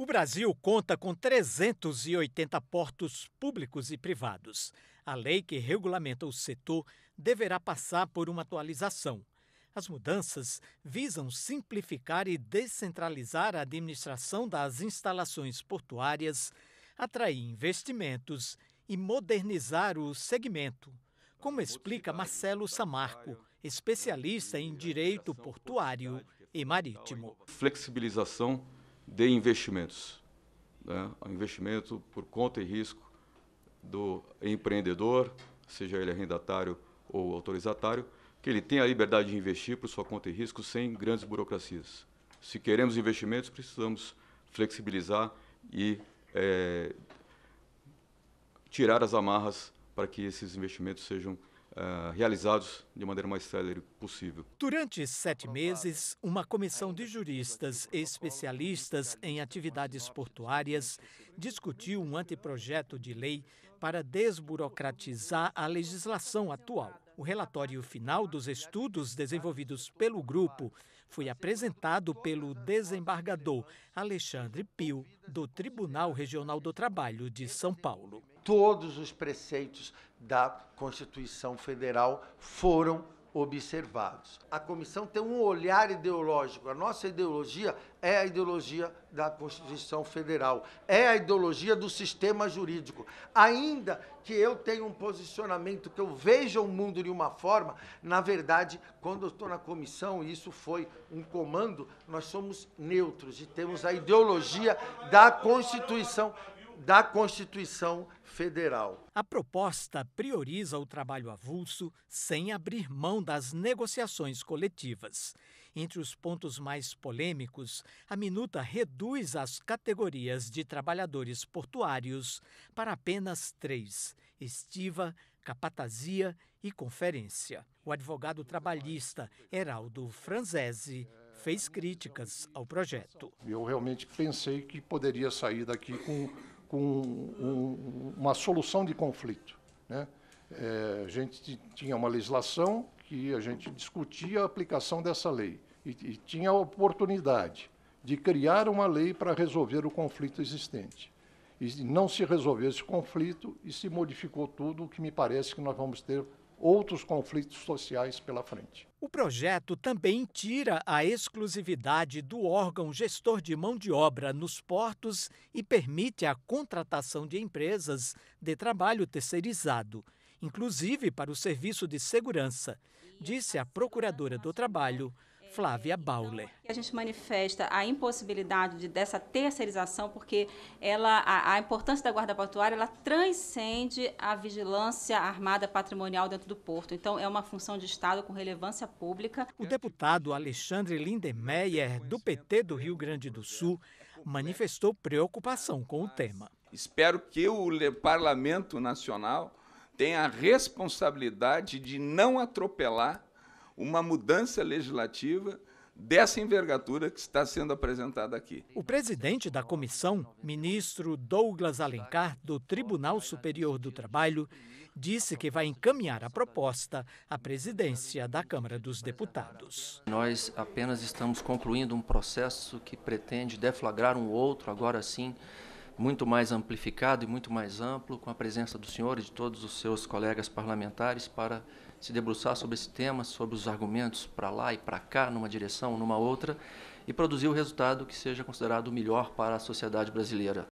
O Brasil conta com 380 portos públicos e privados. A lei que regulamenta o setor deverá passar por uma atualização. As mudanças visam simplificar e descentralizar a administração das instalações portuárias, atrair investimentos e modernizar o segmento, como explica Marcelo Samarco, especialista em direito portuário e marítimo. Flexibilização de investimentos. Né? O investimento por conta e risco do empreendedor, seja ele arrendatário ou autorizatário, que ele tenha a liberdade de investir por sua conta e risco sem grandes burocracias. Se queremos investimentos, precisamos flexibilizar e é, tirar as amarras para que esses investimentos sejam eh, realizados de maneira mais célere possível. Durante sete meses, uma comissão de juristas e especialistas em atividades portuárias discutiu um anteprojeto de lei para desburocratizar a legislação atual. O relatório final dos estudos desenvolvidos pelo grupo foi apresentado pelo desembargador Alexandre Pio, do Tribunal Regional do Trabalho de São Paulo. Todos os preceitos da Constituição Federal foram observados. A comissão tem um olhar ideológico. A nossa ideologia é a ideologia da Constituição Federal, é a ideologia do sistema jurídico. Ainda que eu tenha um posicionamento, que eu veja o mundo de uma forma, na verdade, quando eu estou na comissão, e isso foi um comando, nós somos neutros e temos a ideologia da Constituição da Constituição federal. A proposta prioriza o trabalho avulso sem abrir mão das negociações coletivas. Entre os pontos mais polêmicos, a minuta reduz as categorias de trabalhadores portuários para apenas três: estiva, capatazia e conferência. O advogado trabalhista Heraldo Franzese fez críticas ao projeto. Eu realmente pensei que poderia sair daqui com com um, uma solução de conflito. Né? É, a gente tinha uma legislação que a gente discutia a aplicação dessa lei e, e tinha a oportunidade de criar uma lei para resolver o conflito existente. E não se resolveu esse conflito e se modificou tudo, o que me parece que nós vamos ter outros conflitos sociais pela frente. O projeto também tira a exclusividade do órgão gestor de mão de obra nos portos e permite a contratação de empresas de trabalho terceirizado, inclusive para o serviço de segurança, disse a procuradora do trabalho, Flávia então, Bauler. a gente manifesta a impossibilidade de, dessa terceirização, porque ela, a, a importância da guarda portuária ela transcende a vigilância armada patrimonial dentro do porto. Então, é uma função de Estado com relevância pública. O deputado Alexandre Lindemeyer, do PT do Rio Grande do Sul, manifestou preocupação com o tema. Espero que o Parlamento Nacional tenha a responsabilidade de não atropelar uma mudança legislativa dessa envergadura que está sendo apresentada aqui. O presidente da comissão, ministro Douglas Alencar, do Tribunal Superior do Trabalho, disse que vai encaminhar a proposta à presidência da Câmara dos Deputados. Nós apenas estamos concluindo um processo que pretende deflagrar um outro, agora sim, muito mais amplificado e muito mais amplo, com a presença do senhor e de todos os seus colegas parlamentares para se debruçar sobre esse tema, sobre os argumentos para lá e para cá, numa direção, numa outra, e produzir o resultado que seja considerado o melhor para a sociedade brasileira.